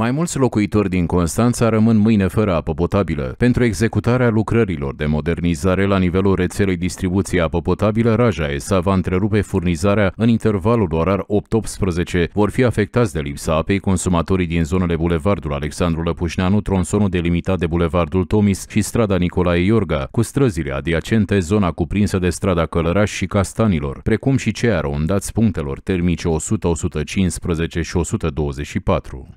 Mai mulți locuitori din Constanța rămân mâine fără apă potabilă. Pentru executarea lucrărilor de modernizare la nivelul rețelei distribuției apă potabilă, Raja ESA va întrerupe furnizarea în intervalul orar 8-18. Vor fi afectați de lipsa apei consumatorii din zonele Bulevardul Alexandru Lăpușneanu, tronsonul delimitat de Bulevardul Tomis și strada Nicolae Iorga, cu străzile adiacente, zona cuprinsă de strada Călăraș și Castanilor, precum și cei arondați punctelor termice 100, 115 și 124.